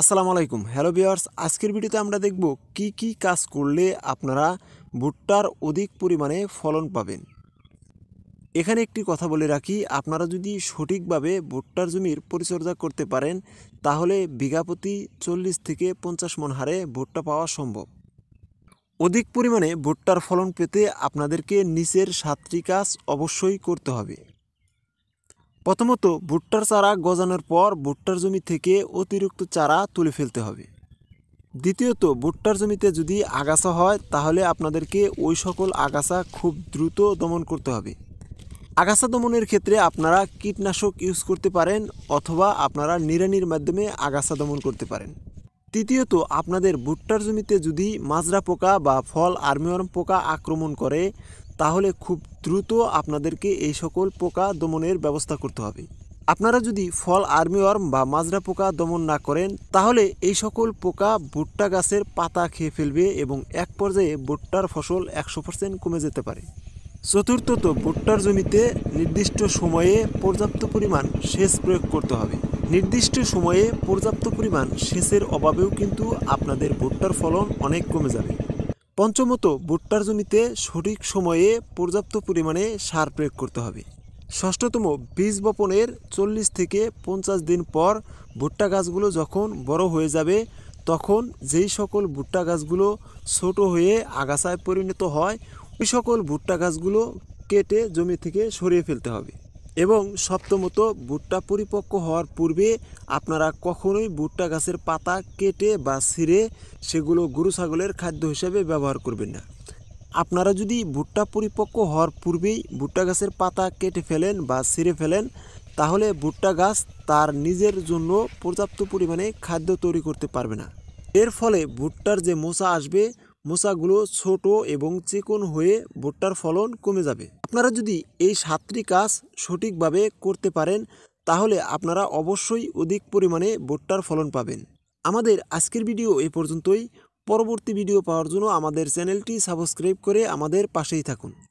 আসসালামু আলাইকুম hello viewers আজকের ভিডিওতে আমরা দেখব কি কি কাজ করলে আপনারা ভুট্টার অধিক পরিমাণে ফলন পাবেন এখানে একটি কথা বলে রাখি আপনারা যদি সঠিকভাবে ভুট্টার জমির পরিচর্যা করতে পারেন তাহলে বিঘাপতি চল্লিশ থেকে পঞ্চাশ মন হারে ভুট্টা পাওয়া সম্ভব অধিক পরিমাণে ভুট্টার ফলন পেতে আপনাদেরকে নিচের সাতটি কাজ অবশ্যই করতে হবে প্রথমত ভুট্টার চারা গজানোর পর ভুট্টার জমি থেকে অতিরিক্ত চারা তুলে ফেলতে হবে দ্বিতীয়ত ভুট্টার জমিতে যদি আগাছা হয় তাহলে আপনাদেরকে ওই সকল আগাছা খুব দ্রুত দমন করতে হবে আগাছা দমনের ক্ষেত্রে আপনারা কীটনাশক ইউজ করতে পারেন অথবা আপনারা নিড়ানির মাধ্যমে আগাছা দমন করতে পারেন তৃতীয়ত আপনাদের ভুট্টার জমিতে যদি মাজরা পোকা বা ফল আর্মিওয়ার্ম পোকা আক্রমণ করে তাহলে খুব দ্রুত আপনাদেরকে এই সকল পোকা দমনের ব্যবস্থা করতে হবে আপনারা যদি ফল আর্মিওয়ার্ম বা মাজরা পোকা দমন না করেন তাহলে এই সকল পোকা ভুট্টা গাছের পাতা খেয়ে ফেলবে এবং এক পর্যায়ে ভুট্টার ফসল একশো পার্সেন্ট কমে যেতে পারে চতুর্থত ভুট্টার জমিতে নির্দিষ্ট সময়ে পর্যাপ্ত পরিমাণ সেচ প্রয়োগ করতে হবে নির্দিষ্ট সময়ে পর্যাপ্ত পরিমাণ সেচের অভাবেও কিন্তু আপনাদের ভুট্টার ফলন অনেক কমে যাবে পঞ্চমত ভুট্টার জমিতে সঠিক সময়ে পর্যাপ্ত পরিমাণে সার প্রয়োগ করতে হবে ষষ্ঠতম বীজ বপনের চল্লিশ থেকে পঞ্চাশ দিন পর ভুট্টা গাছগুলো যখন বড় হয়ে যাবে তখন যেই সকল ভুট্টা গাছগুলো ছোট হয়ে আগাছায় পরিণত হয় ওই সকল ভুট্টা গাছগুলো কেটে জমি থেকে সরিয়ে ফেলতে হবে এবং সপ্তমত ভুট্টা পরিপক্ক হওয়ার পূর্বে আপনারা কখনোই ভুট্টা গাছের পাতা কেটে বা ছিঁড়ে সেগুলো গরু ছাগলের খাদ্য হিসাবে ব্যবহার করবেন না আপনারা যদি ভুট্টা পরিপক্ক হওয়ার পূর্বেই ভুট্টা গাছের পাতা কেটে ফেলেন বা ছিঁড়ে ফেলেন তাহলে ভুট্টা গাছ তার নিজের জন্য পর্যাপ্ত পরিমাণে খাদ্য তৈরি করতে পারবে না এর ফলে ভুট্টার যে মোচা আসবে মোচাগুলো ছোট এবং চিকন হয়ে ভুট্টার ফলন কমে যাবে আপনারা যদি এই সাতটি কাজ সঠিকভাবে করতে পারেন তাহলে আপনারা অবশ্যই অধিক পরিমাণে ভুট্টার ফলন পাবেন আমাদের আজকের ভিডিও এ পর্যন্তই পরবর্তী ভিডিও পাওয়ার জন্য আমাদের চ্যানেলটি সাবস্ক্রাইব করে আমাদের পাশেই থাকুন